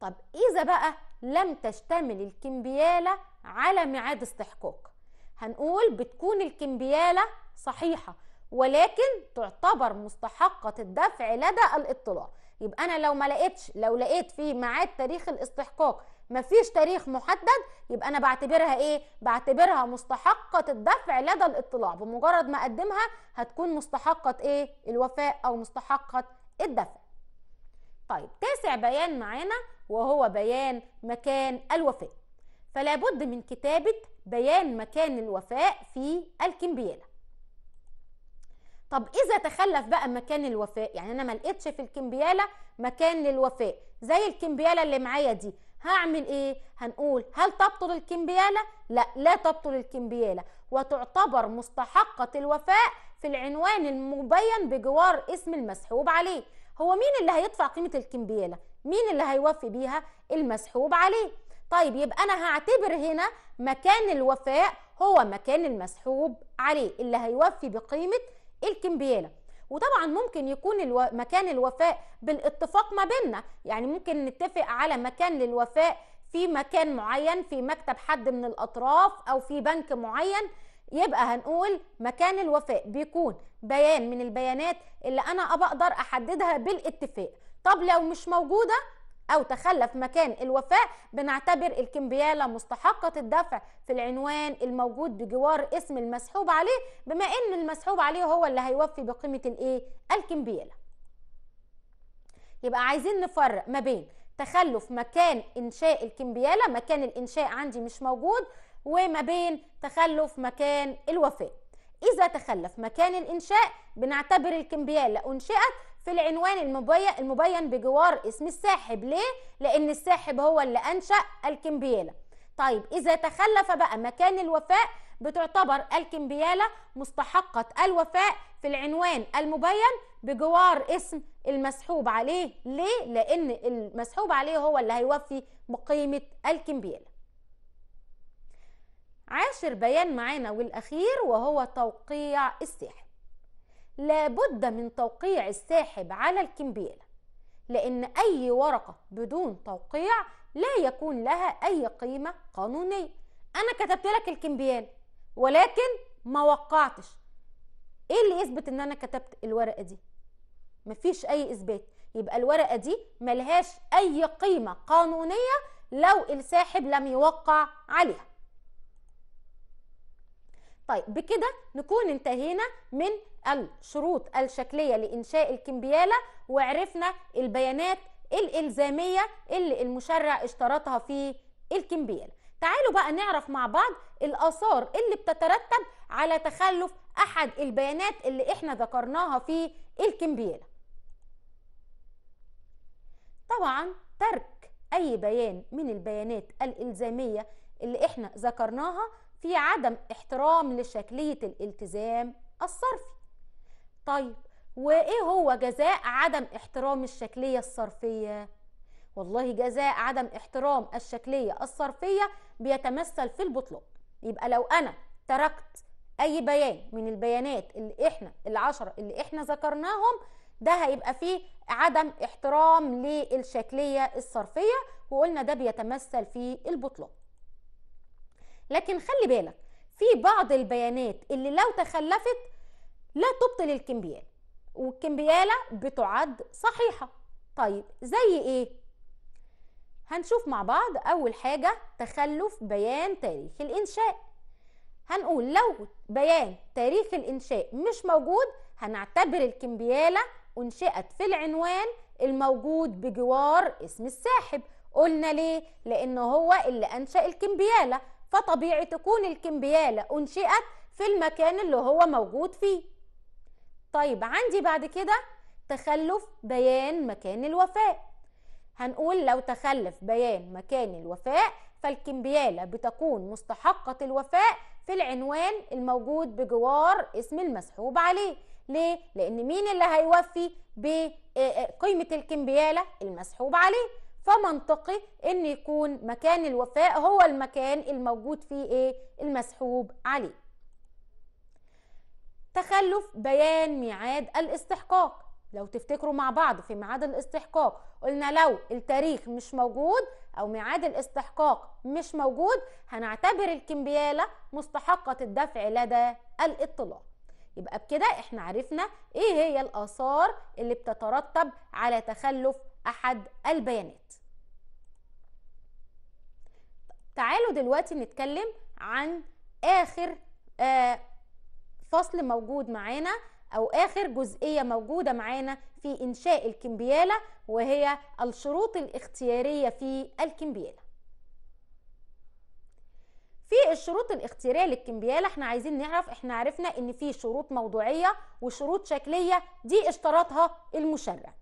طب إذا بقى لم تشتمل الكمبيالة على ميعاد استحقاق هنقول بتكون الكمبيالة صحيحة ولكن تعتبر مستحقة الدفع لدى الاطلاع يبقى انا لو ما لقيتش لو لقيت في معاد تاريخ الاستحقاق مفيش تاريخ محدد يبقى انا بعتبرها ايه بعتبرها مستحقة الدفع لدى الاطلاع بمجرد ما اقدمها هتكون مستحقة ايه الوفاء او مستحقة الدفع طيب تاسع بيان معانا وهو بيان مكان الوفاء فلابد من كتابة بيان مكان الوفاء في الكمبيالة طب اذا تخلف بقى مكان الوفاء يعني انا ما لقيتش في الكمبياله مكان للوفاء زي الكمبياله اللي معايا دي هعمل ايه هنقول هل تبطل الكمبياله لا لا تبطل الكمبياله وتعتبر مستحقه الوفاء في العنوان المبين بجوار اسم المسحوب عليه هو مين اللي هيدفع قيمه الكمبياله مين اللي هيوفي بيها المسحوب عليه طيب يبقى انا هعتبر هنا مكان الوفاء هو مكان المسحوب عليه اللي هيوفي بقيمه الكمبياله وطبعا ممكن يكون الو... مكان الوفاء بالاتفاق ما بيننا يعني ممكن نتفق على مكان للوفاء في مكان معين في مكتب حد من الاطراف او في بنك معين يبقى هنقول مكان الوفاء بيكون بيان من البيانات اللي انا بقدر احددها بالاتفاق طب لو مش موجوده أو تخلف مكان الوفاء بنعتبر الكمبيالة مستحقة الدفع في العنوان الموجود بجوار اسم المسحوب عليه بما إن المسحوب عليه هو اللي هيوفي بقيمة الإيه؟ الكمبيالة يبقى عايزين نفرق ما بين تخلف مكان إنشاء الكمبيالة مكان الإنشاء عندي مش موجود وما بين تخلف مكان الوفاء إذا تخلف مكان الإنشاء بنعتبر الكمبيالة أنشئت في العنوان المبين, المبين بجوار اسم الساحب ليه؟ لأن الساحب هو اللي أنشأ الكمبيالة طيب إذا تخلف بقى مكان الوفاء بتعتبر الكمبيالة مستحقة الوفاء في العنوان المبين بجوار اسم المسحوب عليه ليه؟ لأن المسحوب عليه هو اللي هيوفي مقيمة الكمبيالة عاشر بيان معانا والأخير وهو توقيع الساحب لابد من توقيع الساحب على الكمبيالة لأن أي ورقة بدون توقيع لا يكون لها أي قيمة قانونية أنا كتبت لك الكمبيال ولكن ما وقعتش إيه اللي يثبت إن أنا كتبت الورقة دي مفيش أي إثبات يبقى الورقة دي ملهاش أي قيمة قانونية لو الساحب لم يوقع عليها طيب بكده نكون انتهينا من الشروط الشكلية لإنشاء الكمبيالة وعرفنا البيانات الإلزامية اللي المشرع اشترطها في الكمبيالة تعالوا بقى نعرف مع بعض الآثار اللي بتترتب على تخلف أحد البيانات اللي احنا ذكرناها في الكمبيالة طبعا ترك أي بيان من البيانات الإلزامية اللي احنا ذكرناها في عدم احترام لشكلية الالتزام الصرفي طيب وايه هو جزاء عدم احترام الشكلية الصرفية؟ والله جزاء عدم احترام الشكلية الصرفية بيتمثل في البطلان يبقى لو أنا تركت أي بيان من البيانات اللي إحنا العشرة اللي إحنا ذكرناهم ده هيبقى فيه عدم احترام للشكلية الصرفية وقلنا ده بيتمثل في البطلان لكن خلي بالك في بعض البيانات اللي لو تخلفت لا تبطل الكمبيال والكمبيالة بتعد صحيحة طيب زي ايه؟ هنشوف مع بعض اول حاجة تخلف بيان تاريخ الانشاء هنقول لو بيان تاريخ الانشاء مش موجود هنعتبر الكمبيالة انشأت في العنوان الموجود بجوار اسم الساحب قلنا ليه؟ لأن هو اللي أنشأ الكمبيالة فطبيعي تكون الكمبيالة أنشئت في المكان اللي هو موجود فيه طيب عندي بعد كده تخلف بيان مكان الوفاء هنقول لو تخلف بيان مكان الوفاء فالكمبيالة بتكون مستحقة الوفاء في العنوان الموجود بجوار اسم المسحوب عليه ليه؟ لأن مين اللي هيوفي بقيمة آه، آه، الكمبيالة المسحوب عليه فمنطقي ان يكون مكان الوفاء هو المكان الموجود فيه ايه المسحوب عليه تخلف بيان ميعاد الاستحقاق لو تفتكروا مع بعض في ميعاد الاستحقاق قلنا لو التاريخ مش موجود او ميعاد الاستحقاق مش موجود هنعتبر الكمبياله مستحقه الدفع لدى الاطلاع يبقى بكده احنا عرفنا ايه هي الاثار اللي بتترتب على تخلف أحد البيانات تعالوا دلوقتي نتكلم عن آخر آه فصل موجود معانا أو آخر جزئية موجودة معانا في إنشاء الكمبيالة وهي الشروط الاختيارية في الكمبيالة في الشروط الاختياريه للكمبياله احنا عايزين نعرف احنا عرفنا ان في شروط موضوعيه وشروط شكليه دي اشترطها المشرع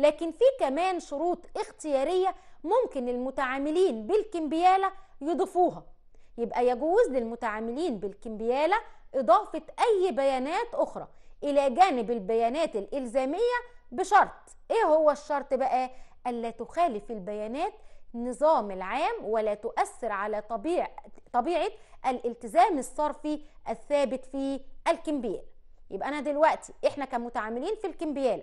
لكن في كمان شروط اختيارية ممكن المتعاملين بالكمبيالة يضيفوها يبقى يجوز للمتعاملين بالكمبيالة إضافة أي بيانات أخرى إلى جانب البيانات الإلزامية بشرط إيه هو الشرط بقى؟ ألا تخالف البيانات نظام العام ولا تؤثر على طبيعة, طبيعة الالتزام الصرفي الثابت في الكمبيال يبقى أنا دلوقتي إحنا كمتعاملين في الكمبيال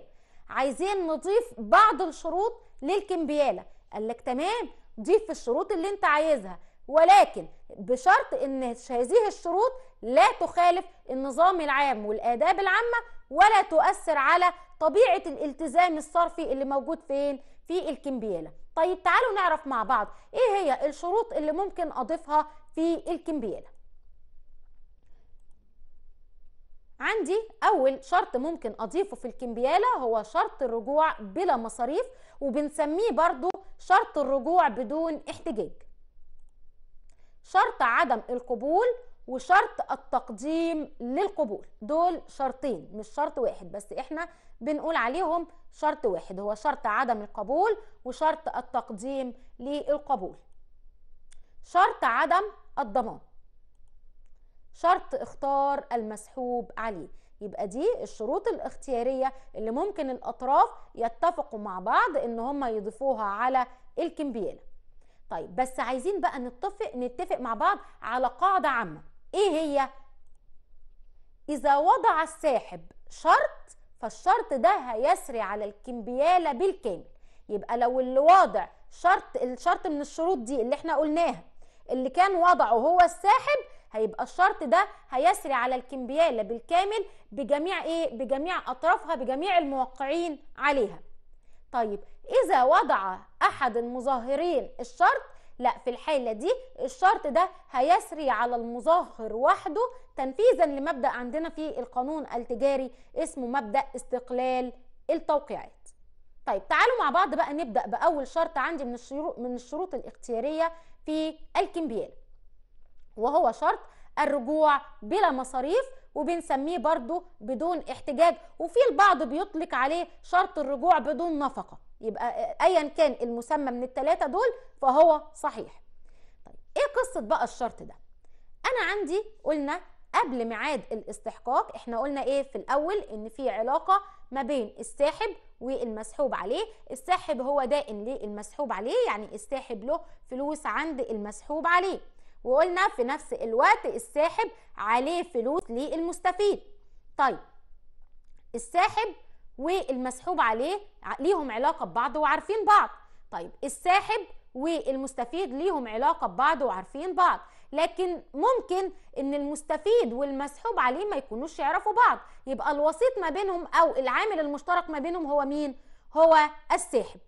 عايزين نضيف بعض الشروط للكمبياله قال لك تمام ضيف الشروط اللي انت عايزها ولكن بشرط ان هذه الشروط لا تخالف النظام العام والاداب العامه ولا تؤثر على طبيعه الالتزام الصرفي اللي موجود فين في الكمبياله طيب تعالوا نعرف مع بعض ايه هي الشروط اللي ممكن اضيفها في الكمبياله عندي اول شرط ممكن اضيفه في الكمبياله هو شرط الرجوع بلا مصاريف وبنسميه برضو شرط الرجوع بدون احتجاج شرط عدم القبول وشرط التقديم للقبول دول شرطين مش شرط واحد بس احنا بنقول عليهم شرط واحد هو شرط عدم القبول وشرط التقديم للقبول شرط عدم الضمان شرط اختار المسحوب عليه يبقى دي الشروط الاختيارية اللي ممكن الأطراف يتفقوا مع بعض إن هم يضيفوها على الكمبيالة طيب بس عايزين بقى نتفق نتفق مع بعض على قاعدة عامة إيه هي؟ إذا وضع الساحب شرط فالشرط ده هيسري على الكمبيالة بالكامل يبقى لو اللي واضع شرط الشرط من الشروط دي اللي احنا قلناها اللي كان وضعه هو الساحب هيبقى الشرط ده هيسري على الكمبياله بالكامل بجميع ايه بجميع اطرافها بجميع الموقعين عليها طيب اذا وضع احد المظاهرين الشرط لا في الحاله دي الشرط ده هيسري على المظاهر وحده تنفيذا لمبدا عندنا في القانون التجاري اسمه مبدا استقلال التوقيعات طيب تعالوا مع بعض بقى نبدا باول شرط عندي من الشروط من الشروط الاختياريه في الكمبياله وهو شرط الرجوع بلا مصاريف وبنسميه برضو بدون احتجاج وفي البعض بيطلق عليه شرط الرجوع بدون نفقة يبقى ايا كان المسمى من الثلاثة دول فهو صحيح طيب ايه قصة بقى الشرط ده انا عندي قلنا قبل ميعاد الاستحقاق احنا قلنا ايه في الاول ان في علاقة ما بين الساحب والمسحوب عليه الساحب هو دائن للمسحوب عليه يعني الساحب له فلوس عند المسحوب عليه وقلنا في نفس الوقت الساحب عليه فلوس للمستفيد طيب الساحب والمسحوب عليه ليهم علاقه ببعض وعارفين بعض طيب الساحب والمستفيد ليهم علاقه ببعض وعارفين بعض لكن ممكن ان المستفيد والمسحوب عليه ما يكونوش يعرفوا بعض يبقى الوسيط ما بينهم او العامل المشترك ما بينهم هو مين هو الساحب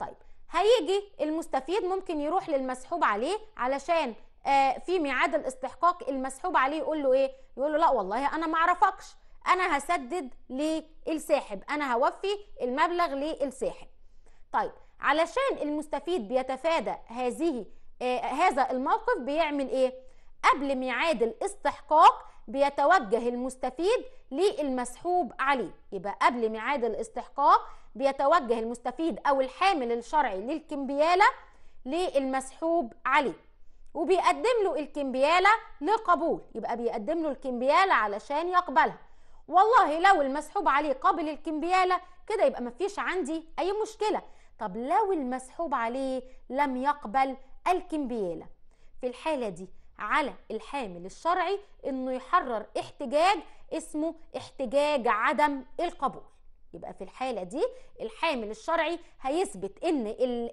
طيب هيجي المستفيد ممكن يروح للمسحوب عليه علشان آه، في ميعاد الاستحقاق المسحوب عليه يقول له ايه يقول له لا والله انا ما اعرفكش انا هسدد للساحب انا هوفي المبلغ للساحب طيب علشان المستفيد بيتفادى هذه آه، هذا الموقف بيعمل ايه قبل ميعاد الاستحقاق بيتوجه المستفيد للمسحوب عليه يبقى قبل ميعاد الاستحقاق بيتوجه المستفيد او الحامل الشرعي للكمبياله للمسحوب عليه وبيقدم له الكمبياله لقبول يبقى بيقدم له الكمبياله علشان يقبلها والله لو المسحوب عليه قبل الكمبياله كده يبقى مفيش عندي اي مشكله طب لو المسحوب عليه لم يقبل الكمبياله في الحاله دي على الحامل الشرعي انه يحرر احتجاج اسمه احتجاج عدم القبول يبقى في الحالة دي الحامل الشرعي هيثبت ان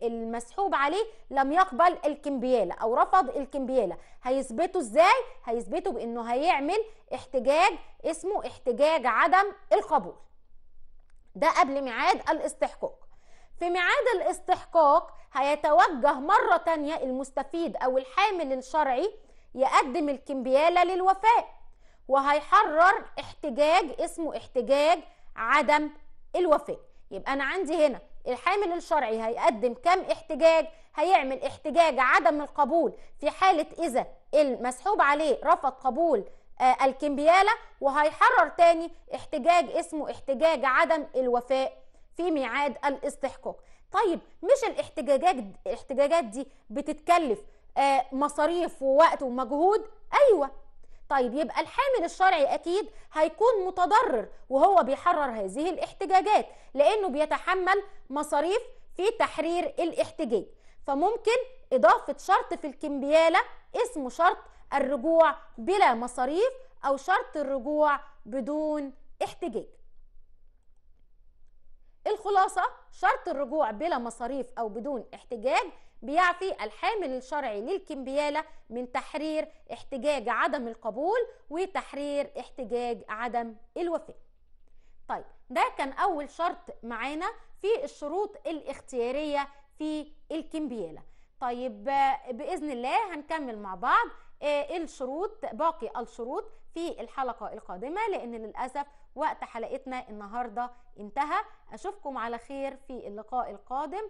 المسحوب عليه لم يقبل الكمبيالة او رفض الكمبيالة هيثبته ازاي؟ هيثبته بانه هيعمل احتجاج اسمه احتجاج عدم القبول ده قبل ميعاد الاستحقاق في ميعاد الاستحقاق هيتوجه مرة تانية المستفيد او الحامل الشرعي يقدم الكمبيالة للوفاء وهيحرر احتجاج اسمه احتجاج عدم الوفاء يبقى انا عندي هنا الحامل الشرعي هيقدم كم احتجاج هيعمل احتجاج عدم القبول في حالة إذا المسحوب عليه رفض قبول آه الكمبيالة وهيحرر تاني احتجاج اسمه احتجاج عدم الوفاء في ميعاد الاستحقاق طيب مش الاحتجاجات الاحتجاجات دي بتتكلف آه مصاريف ووقت ومجهود أيوة طيب يبقى الحامل الشرعي اكيد هيكون متضرر وهو بيحرر هذه الاحتجاجات لانه بيتحمل مصاريف في تحرير الاحتجاج فممكن اضافه شرط في الكمبياله اسمه شرط الرجوع بلا مصاريف او شرط الرجوع بدون احتجاج الخلاصه شرط الرجوع بلا مصاريف او بدون احتجاج بيعفي الحامل الشرعي للكمبيالة من تحرير احتجاج عدم القبول وتحرير احتجاج عدم الوفاء طيب ده كان أول شرط معانا في الشروط الاختيارية في الكمبيالة طيب بإذن الله هنكمل مع بعض آه، الشروط باقي الشروط في الحلقة القادمة لأن للأسف وقت حلقتنا النهاردة انتهى أشوفكم على خير في اللقاء القادم